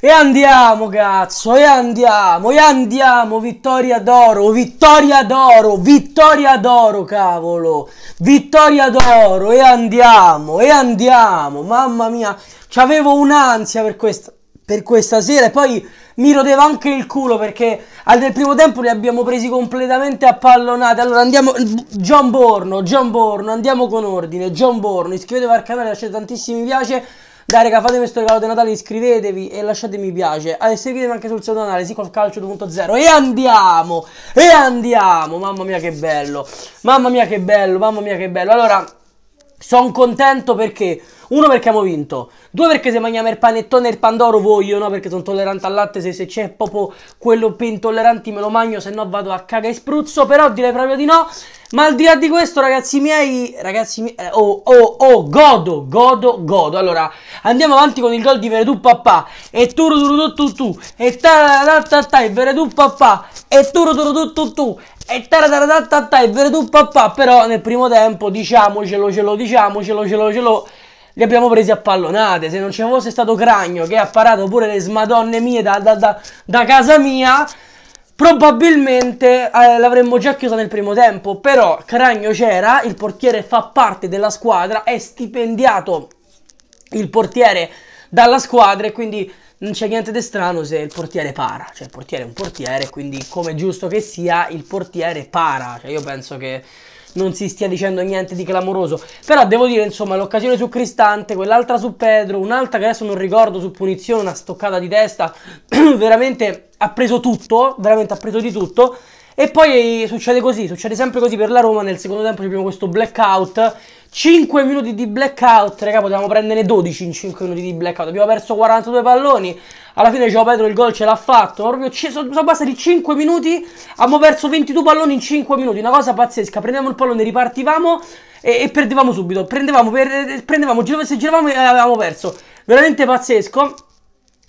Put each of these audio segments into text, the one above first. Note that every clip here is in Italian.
E andiamo, cazzo, e andiamo, e andiamo, vittoria d'oro, vittoria d'oro, vittoria d'oro, cavolo, vittoria d'oro, e andiamo, e andiamo, mamma mia, c'avevo un'ansia per questa, per questa sera e poi mi rodeva anche il culo perché al del primo tempo li abbiamo presi completamente appallonati. Allora andiamo, John Borno, John Borno, andiamo con ordine, John Borno, iscrivetevi al canale, lasciate tantissimi piace. Dai raga fatemi questo regalo di Natale Iscrivetevi e lasciatemi mi piace ah, e seguitemi anche sul secondo canale Sicol Calcio 2.0 E andiamo E andiamo Mamma mia che bello Mamma mia che bello Mamma mia che bello Allora sono contento perché uno perché abbiamo vinto, due perché se mangiamo il panettone e il pandoro voglio, no? Perché sono tollerante al latte, se, se c'è proprio quello più intollerante me lo mangio, se no vado a caga e spruzzo, però direi proprio di no. Ma al di là di questo, ragazzi miei, ragazzi miei, eh, oh, oh, oh, godo, godo, godo. Allora, andiamo avanti con il gol di Veredù Papà. E turu turu tu tu e taratata e Veredù Papà. E turu turu tu tu e taratata e Veredù Papà. Però nel primo tempo, diciamocelo, ce lo diciamocelo, ce lo ce lo li abbiamo presi a pallonate. Se non ci fosse stato Cragno che ha parato pure le smadonne mie da, da, da, da casa mia, Probabilmente eh, l'avremmo già chiusa nel primo tempo, però Cragno c'era, il portiere fa parte della squadra, è stipendiato il portiere dalla squadra e quindi non c'è niente di strano se il portiere para, cioè il portiere è un portiere, quindi come giusto che sia il portiere para, cioè io penso che non si stia dicendo niente di clamoroso. Però devo dire, insomma, l'occasione su Cristante, quell'altra su Pedro, un'altra che adesso non ricordo su punizione, una stoccata di testa, veramente ha preso tutto, veramente ha preso di tutto. E poi succede così, succede sempre così per la Roma, nel secondo tempo abbiamo questo blackout 5 minuti di blackout, raga, potevamo prendere 12 in 5 minuti di blackout. Abbiamo perso 42 palloni. Alla fine Gio Pedro il gol ce l'ha fatto. Proprio sono, sono passati 5 minuti. Abbiamo perso 22 palloni in 5 minuti. Una cosa pazzesca. Prendiamo il pallone, ripartivamo e, e perdevamo subito. Prendevamo, per, prendevamo, giravamo, se giravamo e eh, avevamo perso. Veramente pazzesco.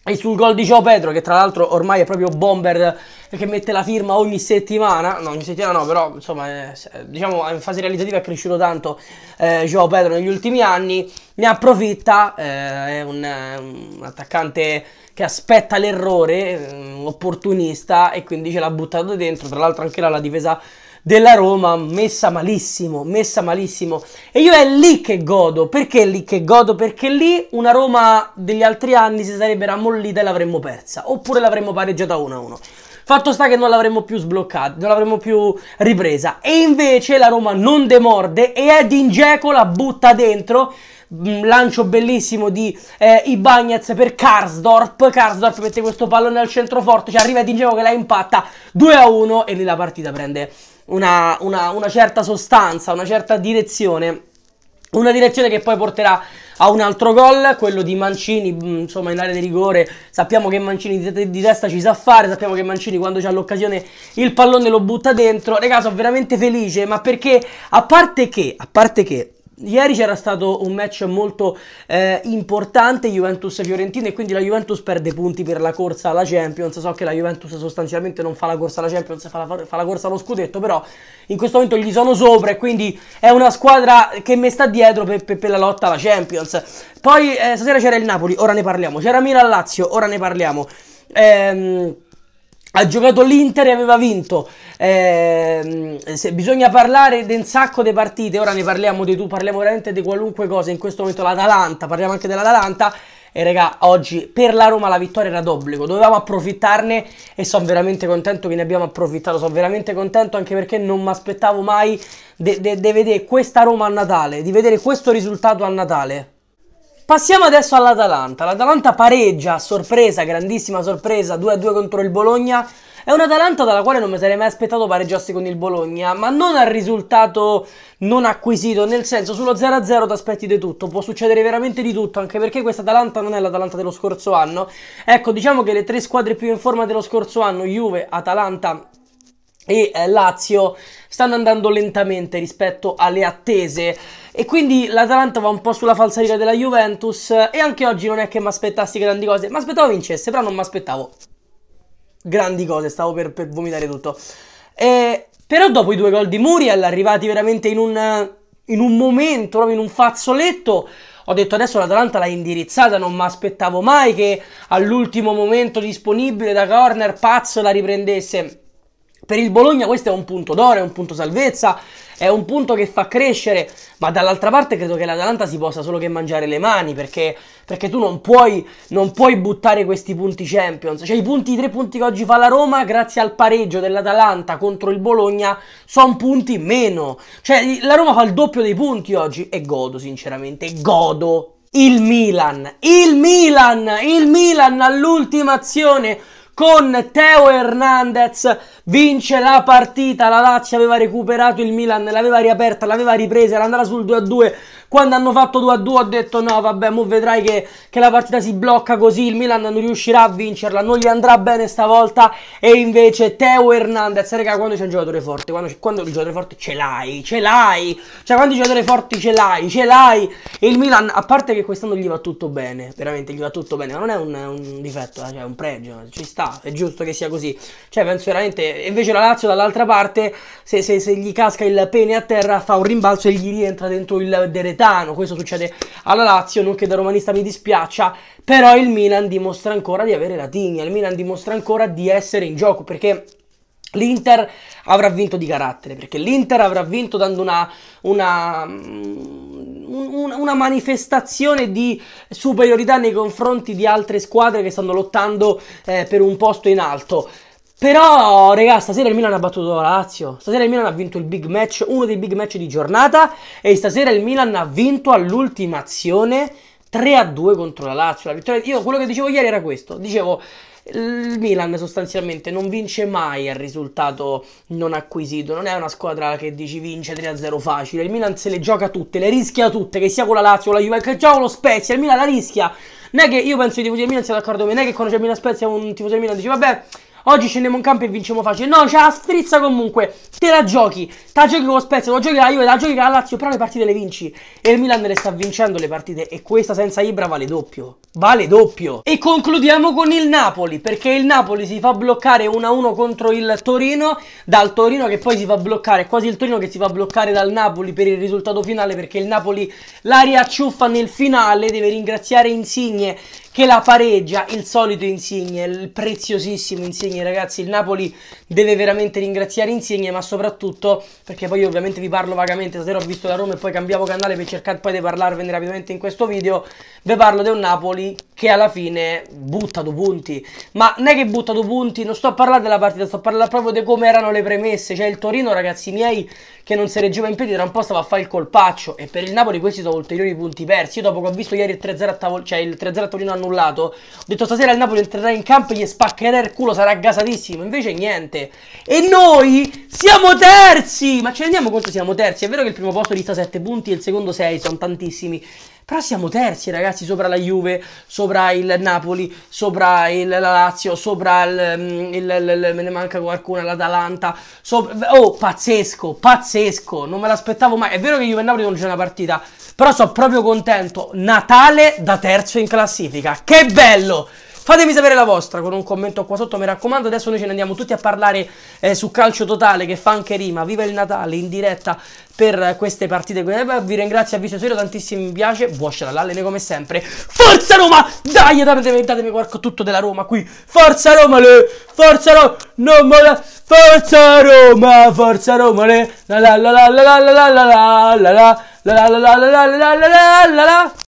E sul gol di Gio Pedro, che tra l'altro ormai è proprio bomber eh, che mette la firma ogni settimana, no ogni settimana no, però insomma eh, eh diciamo in fase realizzativa è cresciuto tanto eh, Gio Pedro negli ultimi anni, ne approfitta, eh, è un, eh, un, attaccante che aspetta l'errore, un opportunista e quindi ce l'ha buttato dentro, tra l'altro anche là la difesa della Roma messa malissimo, messa malissimo. E io è lì che godo, perché è lì che godo? Perché lì una Roma degli altri anni si sarebbe rammollita e l'avremmo persa, oppure l'avremmo pareggiata 1-1. Fatto sta che non l'avremmo più sbloccata, non l'avremmo più ripresa. E invece la Roma non demorde e Edin Dzeko la butta dentro lancio bellissimo di eh, Ibagnez per Karsdorp. Karsdorp mette questo pallone al centroforte, ci cioè arriva Di Geo che la impatta 2 a 1 e lì la partita prende una, una, una certa sostanza, una certa direzione. Una direzione che poi porterà a un altro gol, quello di Mancini, mm, insomma in area di rigore, sappiamo che Mancini di, testa ci sa fare, sappiamo che Mancini quando c'ha l'occasione il pallone lo butta dentro, raga sono veramente felice, ma perché a parte che, a parte che Ieri c'era stato un match molto eh, importante Juventus-Fiorentina e quindi la Juventus perde punti per la corsa alla Champions. So che la Juventus sostanzialmente non fa la corsa alla Champions, fa la, fa la corsa allo scudetto, però in questo momento gli sono sopra e quindi è una squadra che mi sta dietro per, per, per la lotta alla Champions. Poi eh, stasera c'era il Napoli, ora ne parliamo. C'era Milan-Lazio, ora ne parliamo. Ehm ha giocato l'Inter e aveva vinto. Eh, bisogna parlare di un sacco di partite. Ora ne parliamo di tu, parliamo veramente di qualunque cosa. In questo momento l'Atalanta, parliamo anche dell'Atalanta. E raga, oggi per la Roma la vittoria era d'obbligo, dovevamo approfittarne e sono veramente contento che ne abbiamo approfittato, sono veramente contento anche perché non mi aspettavo mai di vedere questa Roma a Natale, di vedere questo risultato a Natale. Passiamo adesso all'Atalanta. L'Atalanta pareggia sorpresa, grandissima sorpresa, 2-2 contro il Bologna. È un'Atalanta dalla quale non mi sarei mai aspettato pareggiarsi con il Bologna, ma non al risultato non acquisito, nel senso sullo 0-0 ti aspetti di tutto, può succedere veramente di tutto, anche perché questa Atalanta non è l'Atalanta dello scorso anno. Ecco, diciamo che le tre squadre più in forma dello scorso anno, Juve, Atalanta e eh, Lazio stanno andando lentamente rispetto alle attese e quindi l'Atalanta va un po' sulla falsariga della Juventus e anche oggi non è che mi aspettassi grandi cose, mi aspettavo vincesse, però non mi aspettavo grandi cose, stavo per, per vomitare tutto. E, però dopo i due gol di Muriel, arrivati veramente in un, in un momento, proprio in un fazzoletto, ho detto adesso l'Atalanta l'ha indirizzata, non mi aspettavo mai che all'ultimo momento disponibile da corner Pazzo la riprendesse per il Bologna questo è un punto d'oro, è un punto salvezza, è un punto che fa crescere, ma dall'altra parte credo che l'Atalanta si possa solo che mangiare le mani, perché, perché tu non puoi, non puoi, buttare questi punti Champions. Cioè i, punti, i tre punti che oggi fa la Roma, grazie al pareggio dell'Atalanta contro il Bologna, sono punti meno. Cioè la Roma fa il doppio dei punti oggi e godo sinceramente, godo. Il Milan, il Milan, il Milan all'ultima azione con Teo Hernandez Vince la partita, la Lazio aveva recuperato il Milan, l'aveva riaperta, l'aveva ripresa, era andata sul 2-2. Quando hanno fatto 2-2 ho detto no, vabbè, mo vedrai che, che, la partita si blocca così, il Milan non riuscirà a vincerla, non gli andrà bene stavolta. E invece Teo Hernandez, raga, quando c'è un giocatore forte, quando, quando il giocatore forte ce l'hai, ce l'hai. Cioè, quando i giocatori forti ce l'hai, ce l'hai. E il Milan, a parte che quest'anno gli va tutto bene, veramente gli va tutto bene, ma non è un, un difetto, eh, cioè è un pregio, ci sta, è giusto che sia così. Cioè, penso veramente invece la Lazio dall'altra parte, se, se, se, gli casca il pene a terra, fa un rimbalzo e gli rientra dentro il deretano. Questo succede alla Lazio, non che da romanista mi dispiaccia, però il Milan dimostra ancora di avere la tigna, il Milan dimostra ancora di essere in gioco, perché L'Inter avrà vinto di carattere perché l'Inter avrà vinto dando una, una, mm, una, manifestazione di superiorità nei confronti di altre squadre che stanno lottando eh, per un posto in alto. Però, raga, stasera il Milan ha battuto la Lazio. Stasera il Milan ha vinto il big match, uno dei big match di giornata. E stasera il Milan ha vinto all'ultima azione 3-2 contro la Lazio. La vittoria... Io quello che dicevo ieri era questo. Dicevo, il Milan sostanzialmente non vince mai al risultato non acquisito, non è una squadra che dici vince 3-0 facile, il Milan se le gioca tutte, le rischia tutte, che sia con la Lazio, con la Juventus, che con lo Spezia, il Milan la rischia. Non è che io penso che i tifosi del Milan siano d'accordo con me, non è che quando c'è Milan Spezia un tifoso del Milan dice vabbè Oggi scendiamo in campo e vinciamo facile. No, c'è la strizza comunque. Te la giochi. Te la giochi con lo Spezia, la giochi con la Juve, la giochi con la Lazio. Però le partite le vinci. E il Milan le sta vincendo le partite. E questa senza Ibra vale doppio. Vale doppio. E concludiamo con il Napoli. Perché il Napoli si fa bloccare 1-1 contro il Torino. Dal Torino che poi si fa bloccare. quasi il Torino che si fa bloccare dal Napoli per il risultato finale. Perché il Napoli la riacciuffa nel finale. Deve ringraziare Insigne che la pareggia, il solito Insigne, il preziosissimo Insigne, ragazzi, il Napoli deve veramente ringraziare Insigne, ma soprattutto, perché poi io ovviamente vi parlo vagamente, stasera ho visto la Roma e poi cambiavo canale per cercare poi di parlarvene rapidamente in questo video, vi parlo di un Napoli che alla fine butta due punti, ma non è che butta due punti, non sto a parlare della partita, sto a parlare proprio di come erano le premesse, cioè il Torino, ragazzi miei, che non si reggeva in piedi, tra un po' stava a fare il colpaccio. E per il Napoli questi sono ulteriori punti persi. Io dopo che ho visto ieri il 3-0 a tavolino, cioè il 3-0 a Torino annullato, ho detto stasera il Napoli entrerà in campo e gli spaccherà il culo, sarà gasatissimo. Invece niente. E noi siamo terzi! Ma ci rendiamo conto siamo terzi? È vero che il primo posto dista 7 punti e il secondo 6, sono tantissimi. Però siamo terzi, ragazzi, sopra la Juve, sopra il Napoli, sopra il, la Lazio, sopra il, mm, il, il me ne manca qualcuna, l'Atalanta. Sopra, oh, pazzesco, pazzesco, non me l'aspettavo mai. È vero che Juve e Napoli non c'è una partita, però sono proprio contento. Natale da terzo in classifica. Che bello! Fatemi sapere la vostra con un commento qua sotto, mi raccomando. Adesso noi ce ne andiamo tutti a parlare eh, su Calcio Totale, che fa anche rima. Viva il Natale in diretta per queste partite. Vi ringrazio avviso Vizio Sero, tantissimi mi piace. Buoscela l'allene come sempre. Forza Roma! Dai, datemi, datemi qualcosa tutto della Roma qui. Forza Roma, le! Forza Roma! Non me la... Forza Roma! Forza Roma, le! la la la la la la la la la la la la la la la la la la la La la la la la la la la la la la la la la la la la la la